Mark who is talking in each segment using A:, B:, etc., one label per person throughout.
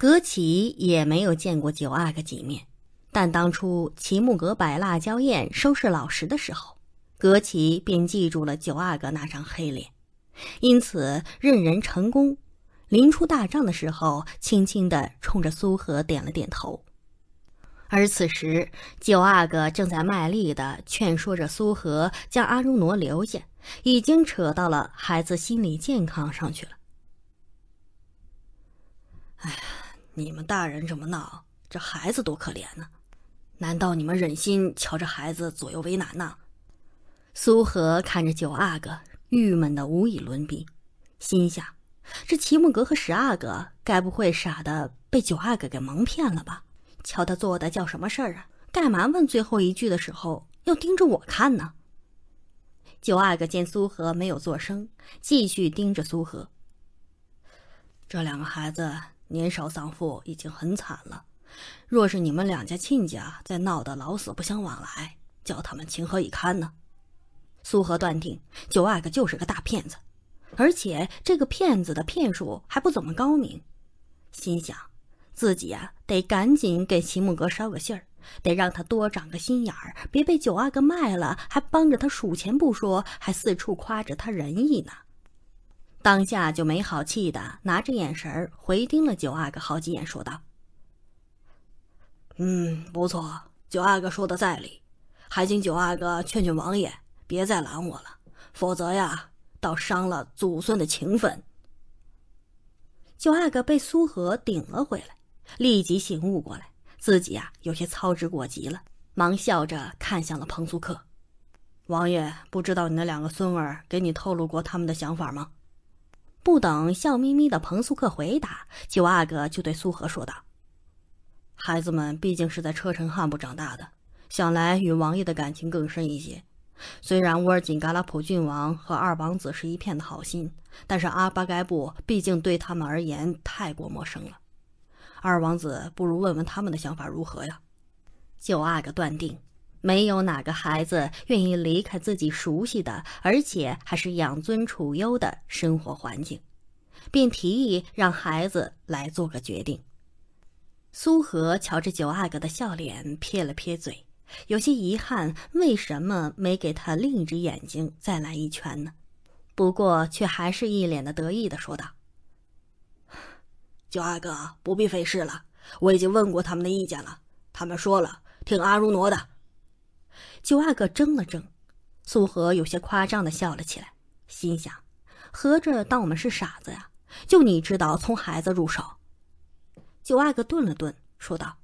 A: 格奇也没有见过九阿哥几面，但当初齐木格摆辣椒宴收拾老石的时候，格奇便记住了九阿哥那张黑脸，因此认人成功。临出大帐的时候，轻轻的冲着苏和点了点头。而此时，九阿哥正在卖力的劝说着苏和将阿如挪留下，已经扯到了孩子心理健康上去了。哎呀！你们大人这么闹，这孩子多可怜呢！难道你们忍心瞧这孩子左右为难呢？苏和看着九阿哥，郁闷的无以伦比，心想：这齐木格和十阿哥该不会傻的被九阿哥给蒙骗了吧？瞧他做的叫什么事儿啊？干嘛问最后一句的时候要盯着我看呢？九阿哥见苏和没有做声，继续盯着苏和。这两个孩子。年少丧父已经很惨了，若是你们两家亲家再闹得老死不相往来，叫他们情何以堪呢？苏和断定九阿哥就是个大骗子，而且这个骗子的骗术还不怎么高明。心想，自己啊得赶紧给齐木格捎个信儿，得让他多长个心眼儿，别被九阿哥卖了，还帮着他数钱不说，还四处夸着他仁义呢。当下就没好气的拿着眼神回盯了九阿哥好几眼，说道：“嗯，不错，九阿哥说的在理，还请九阿哥劝劝王爷，别再拦我了，否则呀，倒伤了祖孙的情分。”九阿哥被苏和顶了回来，立即醒悟过来，自己啊有些操之过急了，忙笑着看向了彭苏克：“王爷，不知道你那两个孙儿给你透露过他们的想法吗？”不等笑眯眯的彭苏克回答，九阿哥就对苏和说道：“孩子们毕竟是在车臣汉部长大的，想来与王爷的感情更深一些。虽然乌尔锦嘎拉普郡王和二王子是一片的好心，但是阿巴该部毕竟对他们而言太过陌生了。二王子不如问问他们的想法如何呀？”九阿哥断定。没有哪个孩子愿意离开自己熟悉的，而且还是养尊处优的生活环境，便提议让孩子来做个决定。苏和瞧着九阿哥的笑脸，撇了撇嘴，有些遗憾，为什么没给他另一只眼睛再来一拳呢？不过却还是一脸的得意的说道：“九阿哥不必费事了，我已经问过他们的意见了，他们说了听阿如挪的。”九阿哥怔了怔，苏和有些夸张的笑了起来，心想：合着当我们是傻子呀？就你知道从孩子入手？九阿哥顿了顿，说道：“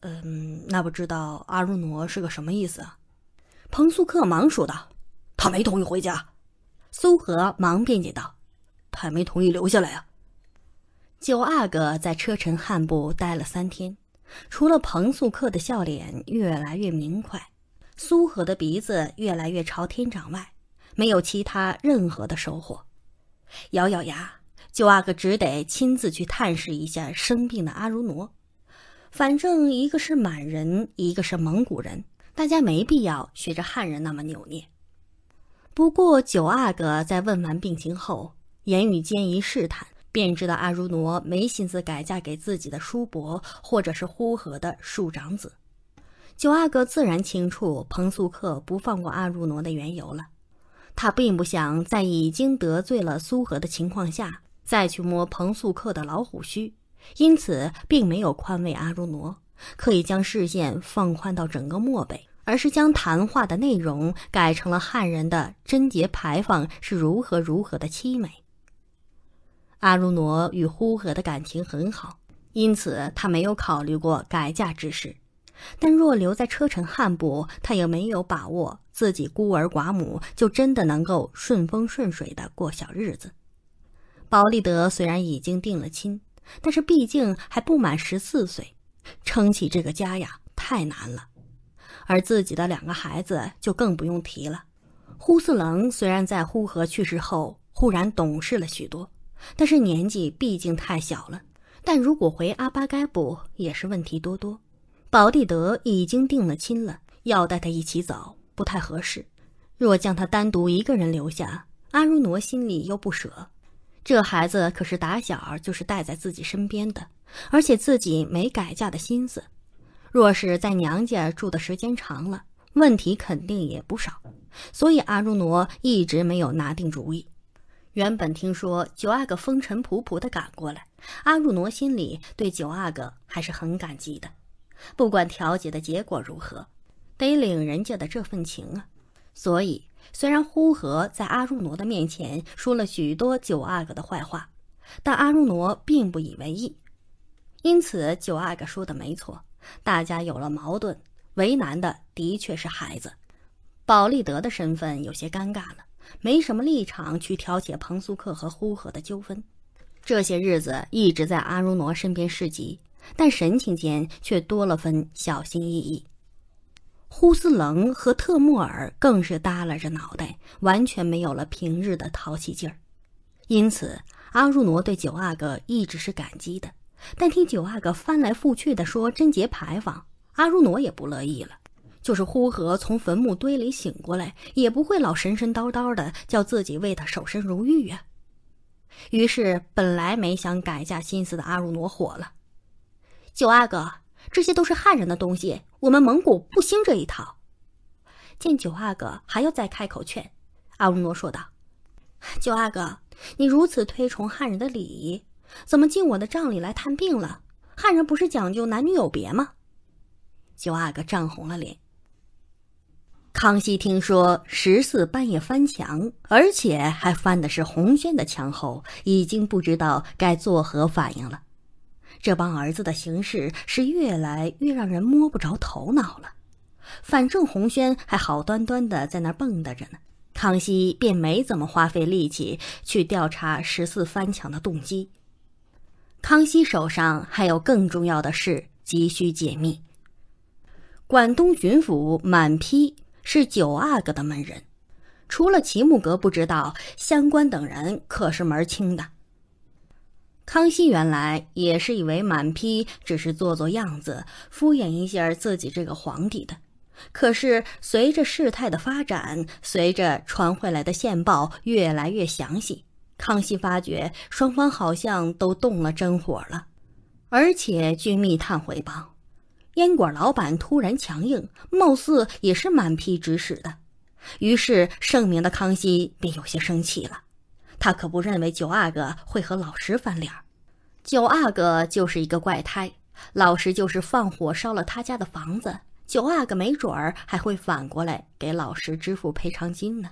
A: 嗯，那不知道阿如挪是个什么意思？”彭苏克忙说道：“他没同意回家。”苏和忙辩解道：“他没同意留下来啊。”九阿哥在车臣汉部待了三天。除了彭素克的笑脸越来越明快，苏荷的鼻子越来越朝天长外，没有其他任何的收获。咬咬牙，九阿哥只得亲自去探视一下生病的阿如挪。反正一个是满人，一个是蒙古人，大家没必要学着汉人那么扭捏。不过九阿哥在问完病情后，言语间一试探。便知道阿如挪没心思改嫁给自己的叔伯，或者是呼和的庶长子。九阿哥自然清楚彭素克不放过阿如挪的缘由了。他并不想在已经得罪了苏和的情况下再去摸彭素克的老虎须，因此并没有宽慰阿如挪，可以将视线放宽到整个漠北，而是将谈话的内容改成了汉人的贞节牌坊是如何如何的凄美。阿如罗与呼和的感情很好，因此他没有考虑过改嫁之事。但若留在车臣汉部，他也没有把握自己孤儿寡母就真的能够顺风顺水的过小日子。保利德虽然已经定了亲，但是毕竟还不满十四岁，撑起这个家呀太难了。而自己的两个孩子就更不用提了。呼斯楞虽然在呼和去世后忽然懂事了许多。但是年纪毕竟太小了，但如果回阿巴该卜，也是问题多多。宝蒂德已经定了亲了，要带他一起走不太合适。若将他单独一个人留下，阿如挪心里又不舍。这孩子可是打小就是带在自己身边的，而且自己没改嫁的心思。若是在娘家住的时间长了，问题肯定也不少。所以阿如挪一直没有拿定主意。原本听说九阿哥风尘仆仆地赶过来，阿入挪心里对九阿哥还是很感激的。不管调解的结果如何，得领人家的这份情啊。所以，虽然呼和在阿入挪的面前说了许多九阿哥的坏话，但阿入挪并不以为意。因此，九阿哥说的没错，大家有了矛盾，为难的的确是孩子。保利德的身份有些尴尬了。没什么立场去调解彭苏克和呼和的纠纷，这些日子一直在阿如挪身边侍疾，但神情间却多了分小心翼翼。呼斯楞和特木尔更是耷拉着脑袋，完全没有了平日的淘气劲儿。因此，阿如挪对九阿哥一直是感激的，但听九阿哥翻来覆去的说贞节牌坊，阿如挪也不乐意了。就是呼和从坟墓堆里醒过来，也不会老神神叨叨的叫自己为他守身如玉呀。于是，本来没想改嫁心思的阿如罗火了。九阿哥，这些都是汉人的东西，我们蒙古不兴这一套。见九阿哥还要再开口劝，阿如罗说道：“九阿哥，你如此推崇汉人的礼仪，怎么进我的帐里来探病了？汉人不是讲究男女有别吗？”九阿哥涨红了脸。康熙听说十四半夜翻墙，而且还翻的是红轩的墙后，已经不知道该作何反应了。这帮儿子的行事是越来越让人摸不着头脑了。反正红轩还好端端的在那蹦跶着呢，康熙便没怎么花费力气去调查十四翻墙的动机。康熙手上还有更重要的事急需解密。广东巡抚满批。是九阿哥的门人，除了齐木格不知道，相关等人可是门儿清的。康熙原来也是以为满批只是做做样子，敷衍一下自己这个皇帝的，可是随着事态的发展，随着传回来的线报越来越详细，康熙发觉双方好像都动了真火了，而且据密探回报。烟馆老板突然强硬，貌似也是满批指使的，于是盛明的康熙便有些生气了。他可不认为九阿哥会和老石翻脸九阿哥就是一个怪胎，老石就是放火烧了他家的房子。九阿哥没准儿还会反过来给老石支付赔偿金呢。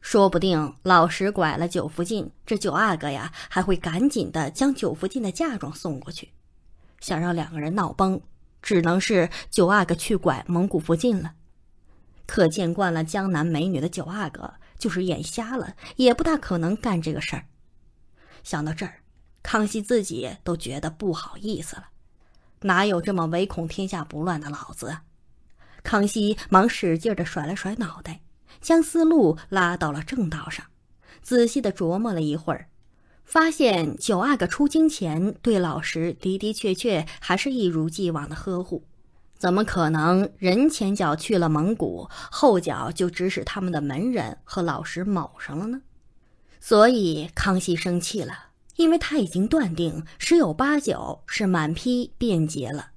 A: 说不定老石拐了九福晋，这九阿哥呀还会赶紧的将九福晋的嫁妆送过去，想让两个人闹崩。只能是九阿哥去拐蒙古附近了。可见惯了江南美女的九阿哥，就是眼瞎了，也不大可能干这个事儿。想到这儿，康熙自己都觉得不好意思了。哪有这么唯恐天下不乱的老子？康熙忙使劲地甩了甩脑袋，将思路拉到了正道上，仔细地琢磨了一会儿。发现九阿哥出京前对老十的的确确还是一如既往的呵护，怎么可能人前脚去了蒙古，后脚就指使他们的门人和老十卯上了呢？所以康熙生气了，因为他已经断定十有八九是满批变捷了。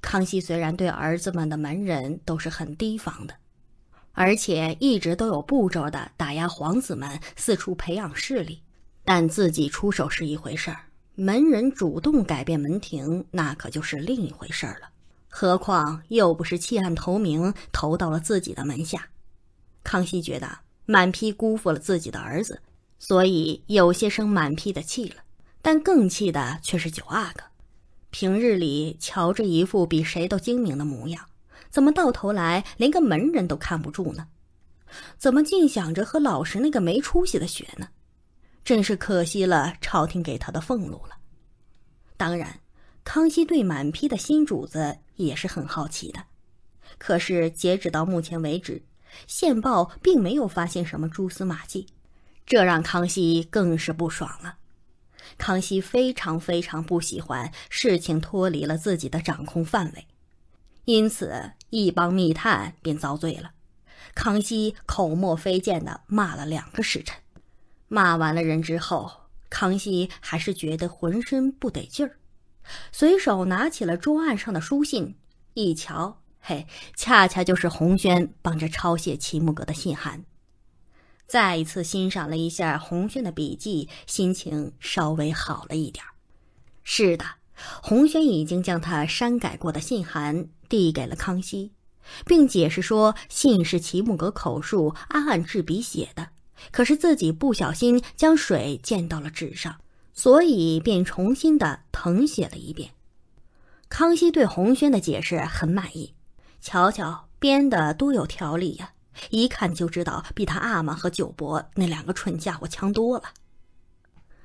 A: 康熙虽然对儿子们的门人都是很提防的，而且一直都有步骤的打压皇子们四处培养势力。但自己出手是一回事儿，门人主动改变门庭，那可就是另一回事儿了。何况又不是弃暗投明，投到了自己的门下。康熙觉得满批辜负了自己的儿子，所以有些生满批的气了。但更气的却是九阿哥，平日里瞧着一副比谁都精明的模样，怎么到头来连个门人都看不住呢？怎么尽想着和老十那个没出息的学呢？真是可惜了朝廷给他的俸禄了。当然，康熙对满批的新主子也是很好奇的。可是截止到目前为止，线报并没有发现什么蛛丝马迹，这让康熙更是不爽了。康熙非常非常不喜欢事情脱离了自己的掌控范围，因此一帮密探便遭罪了。康熙口沫飞溅地骂了两个时辰。骂完了人之后，康熙还是觉得浑身不得劲儿，随手拿起了桌案上的书信，一瞧，嘿，恰恰就是红轩帮着抄写齐木格的信函，再一次欣赏了一下红轩的笔记，心情稍微好了一点儿。是的，红轩已经将他删改过的信函递给了康熙，并解释说信是齐木格口述、暗暗制笔写的。可是自己不小心将水溅到了纸上，所以便重新的誊写了一遍。康熙对红轩的解释很满意，瞧瞧编的多有条理呀，一看就知道比他阿玛和九伯那两个蠢家伙强多了。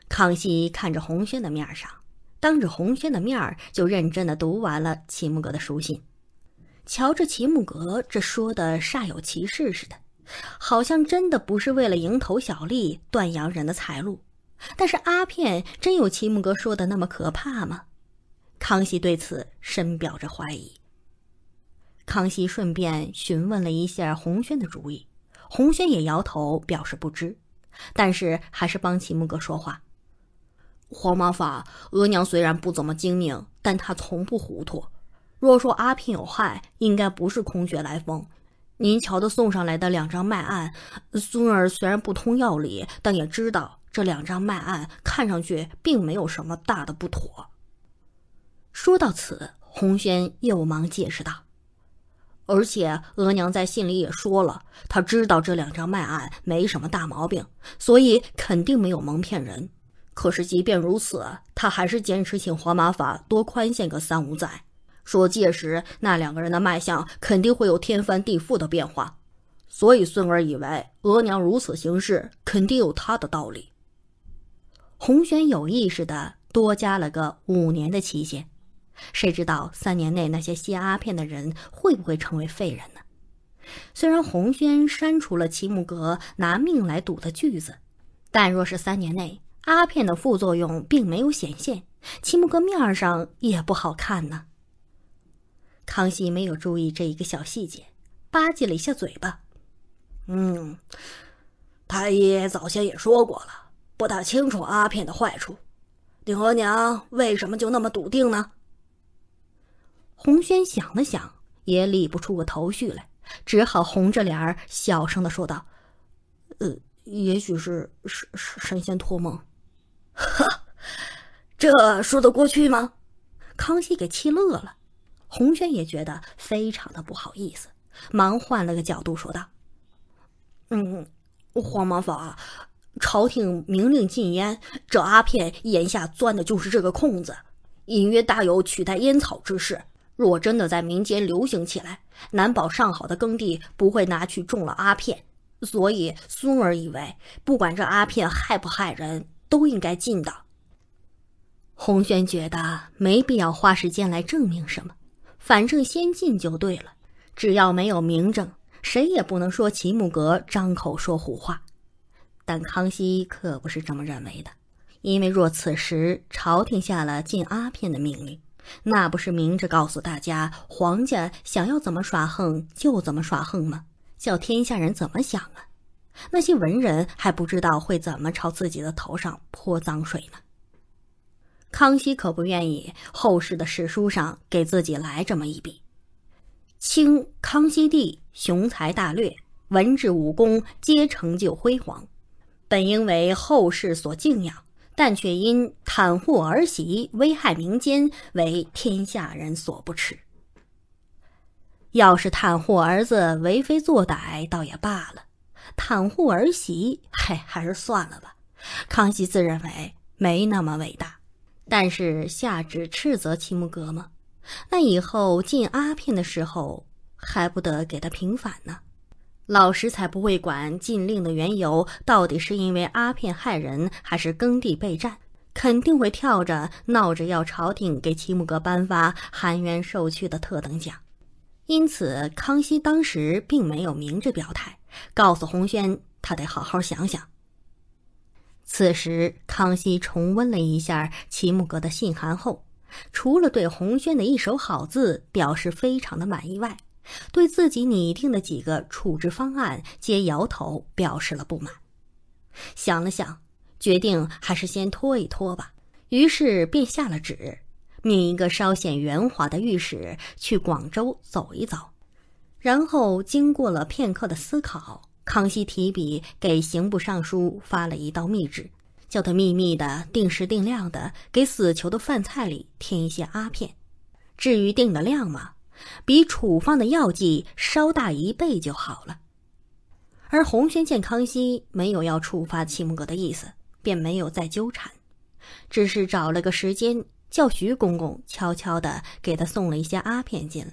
A: 康熙看着红轩的面上，当着红轩的面儿就认真的读完了齐木格的书信，瞧着齐木格这说的煞有其事似的。好像真的不是为了蝇头小利断洋人的财路，但是阿片真有齐木哥说的那么可怕吗？康熙对此深表着怀疑。康熙顺便询问了一下洪轩的主意，洪轩也摇头表示不知，但是还是帮齐木哥说话。黄毛法额娘虽然不怎么精明，但她从不糊涂。若说阿片有害，应该不是空穴来风。您瞧，他送上来的两张卖案，孙儿虽然不通药理，但也知道这两张卖案看上去并没有什么大的不妥。说到此，红轩又忙解释道：“而且额娘在信里也说了，她知道这两张卖案没什么大毛病，所以肯定没有蒙骗人。可是即便如此，她还是坚持请黄麻法多宽限个三五载。”说，届时那两个人的脉象肯定会有天翻地覆的变化，所以孙儿以为额娘如此行事肯定有她的道理。洪轩有意识的多加了个五年的期限，谁知道三年内那些吸阿片的人会不会成为废人呢？虽然洪轩删除了齐木格拿命来赌的句子，但若是三年内阿片的副作用并没有显现，齐木格面上也不好看呢。康熙没有注意这一个小细节，吧唧了一下嘴巴。嗯，太医早先也说过了，不大清楚阿片的坏处。你额娘为什么就那么笃定呢？红轩想了想，也理不出个头绪来，只好红着脸儿小声的说道：“呃，也许是神神神仙托梦。”哈，这说得过去吗？康熙给气乐了。洪轩也觉得非常的不好意思，忙换了个角度说道：“嗯，黄毛法，朝廷明令禁烟，这阿片眼下钻的就是这个空子，隐约大有取代烟草之势。若真的在民间流行起来，难保上好的耕地不会拿去种了阿片。所以孙儿以为，不管这阿片害不害人，都应该禁的。”洪轩觉得没必要花时间来证明什么。反正先进就对了，只要没有明证，谁也不能说齐木格张口说胡话。但康熙可不是这么认为的，因为若此时朝廷下了禁阿片的命令，那不是明着告诉大家，皇家想要怎么耍横就怎么耍横吗？叫天下人怎么想啊？那些文人还不知道会怎么朝自己的头上泼脏水呢。康熙可不愿意后世的史书上给自己来这么一笔。清康熙帝雄才大略，文治武功皆成就辉煌，本应为后世所敬仰，但却因袒护儿媳、危害民间，为天下人所不齿。要是袒护儿子为非作歹，倒也罢了；袒护儿媳，嘿，还是算了吧。康熙自认为没那么伟大。但是下旨斥责齐木格吗？那以后禁阿片的时候，还不得给他平反呢？老师才不会管禁令的缘由，到底是因为阿片害人，还是耕地备战？肯定会跳着闹着要朝廷给齐木格颁发含冤受屈的特等奖。因此，康熙当时并没有明着表态，告诉洪轩，他得好好想想。此时，康熙重温了一下齐木格的信函后，除了对红轩的一手好字表示非常的满意外，对自己拟定的几个处置方案皆摇头表示了不满。想了想，决定还是先拖一拖吧，于是便下了旨，命一个稍显圆滑的御史去广州走一走，然后经过了片刻的思考。康熙提笔给刑部尚书发了一道密旨，叫他秘密的、定时定量的给死囚的饭菜里添一些阿片。至于定的量嘛，比处方的药剂稍大一倍就好了。而洪轩见康熙没有要处罚齐木格的意思，便没有再纠缠，只是找了个时间叫徐公公悄悄的给他送了一些阿片进来。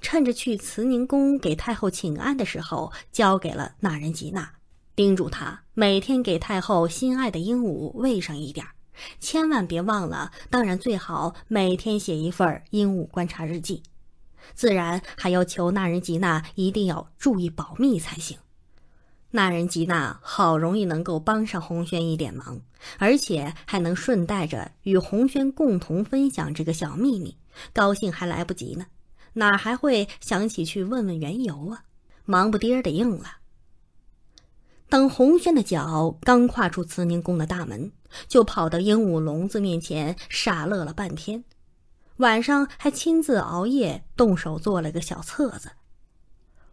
A: 趁着去慈宁宫给太后请安的时候，交给了那人吉娜，叮嘱他每天给太后心爱的鹦鹉喂上一点儿，千万别忘了。当然，最好每天写一份鹦鹉观察日记。自然还要求那人吉娜一定要注意保密才行。那人吉娜好容易能够帮上红轩一点忙，而且还能顺带着与红轩共同分享这个小秘密，高兴还来不及呢。哪还会想起去问问缘由啊？忙不迭的应了。等红轩的脚刚跨出慈宁宫的大门，就跑到鹦鹉笼子面前傻乐了半天。晚上还亲自熬夜动手做了个小册子。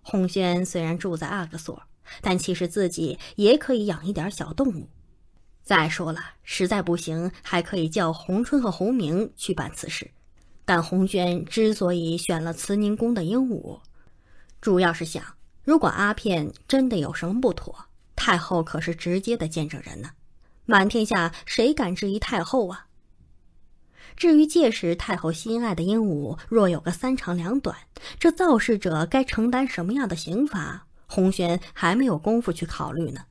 A: 红轩虽然住在阿克所，但其实自己也可以养一点小动物。再说了，实在不行还可以叫红春和红明去办此事。但红娟之所以选了慈宁宫的鹦鹉，主要是想，如果阿片真的有什么不妥，太后可是直接的见证人呢。满天下谁敢质疑太后啊？至于届时太后心爱的鹦鹉若有个三长两短，这造事者该承担什么样的刑罚，红轩还没有功夫去考虑呢。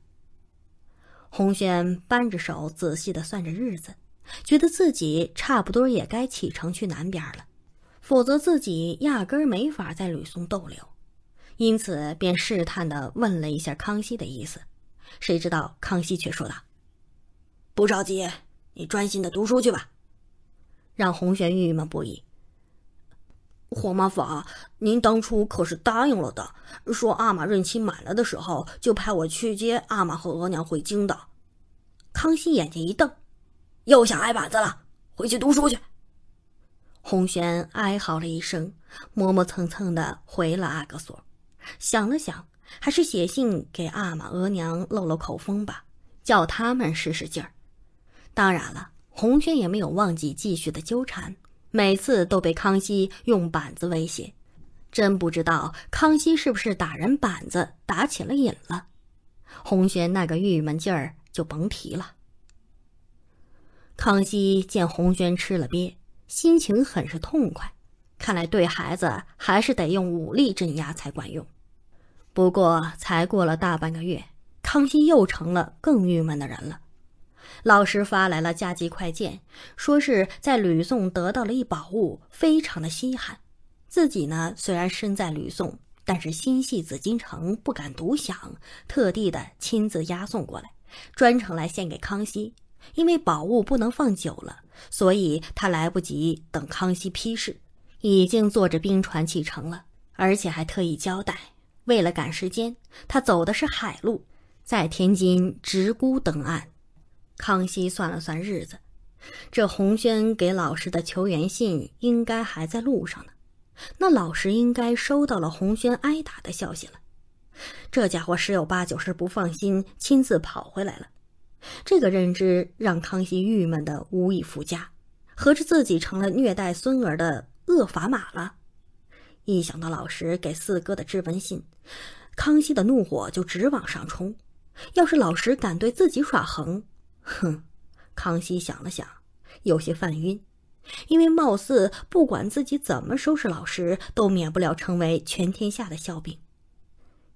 A: 红轩扳着手，仔细的算着日子。觉得自己差不多也该启程去南边了，否则自己压根儿没法在吕宋逗留，因此便试探的问了一下康熙的意思，谁知道康熙却说道：“不着急，你专心的读书去吧。”让洪玄郁闷不已。皇玛法，您当初可是答应了的，说阿玛任期满了的时候就派我去接阿玛和额娘回京的。康熙眼睛一瞪。又想挨板子了，回去读书去。红轩哀嚎了一声，磨磨蹭蹭的回了阿哥所。想了想，还是写信给阿玛、额娘，露露口风吧，叫他们使使劲儿。当然了，红轩也没有忘记继续的纠缠，每次都被康熙用板子威胁。真不知道康熙是不是打人板子打起了瘾了，红轩那个郁闷劲儿就甭提了。康熙见红轩吃了鳖，心情很是痛快。看来对孩子还是得用武力镇压才管用。不过，才过了大半个月，康熙又成了更郁闷的人了。老师发来了加急快件，说是在吕宋得到了一宝物，非常的稀罕。自己呢，虽然身在吕宋，但是心系紫禁城，不敢独享，特地的亲自押送过来，专程来献给康熙。因为宝物不能放久了，所以他来不及等康熙批示，已经坐着冰船启程了。而且还特意交代，为了赶时间，他走的是海路，在天津直沽登岸。康熙算了算日子，这洪轩给老师的求援信应该还在路上呢。那老师应该收到了洪轩挨打的消息了。这家伙十有八九是不放心，亲自跑回来了。这个认知让康熙郁闷的无以复加，合着自己成了虐待孙儿的恶砝码了。一想到老师给四哥的质问信，康熙的怒火就直往上冲。要是老师敢对自己耍横，哼！康熙想了想，有些犯晕，因为貌似不管自己怎么收拾老师，都免不了成为全天下的笑柄。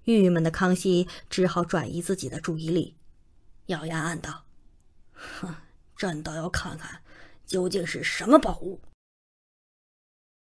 A: 郁闷的康熙只好转移自己的注意力。咬牙暗道：“哼，朕倒要看看，究竟是什么宝物。”